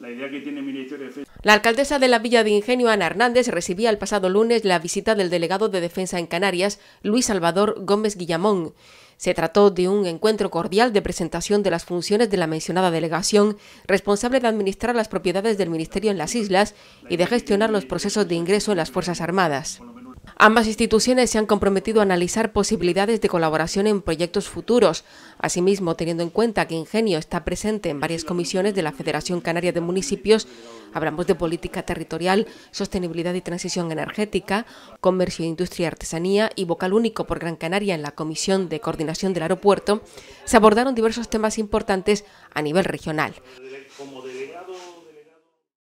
la La alcaldesa de la Villa de Ingenio, Ana Hernández, recibía el pasado lunes la visita del delegado de Defensa en Canarias, Luis Salvador Gómez Guillamón. Se trató de un encuentro cordial de presentación de las funciones de la mencionada delegación, responsable de administrar las propiedades del Ministerio en las islas y de gestionar los procesos de ingreso en las Fuerzas Armadas. Ambas instituciones se han comprometido a analizar posibilidades de colaboración en proyectos futuros, asimismo teniendo en cuenta que Ingenio está presente en varias comisiones de la Federación Canaria de Municipios, hablamos de política territorial, sostenibilidad y transición energética, comercio, industria y artesanía y vocal único por Gran Canaria en la Comisión de Coordinación del Aeropuerto, se abordaron diversos temas importantes a nivel regional.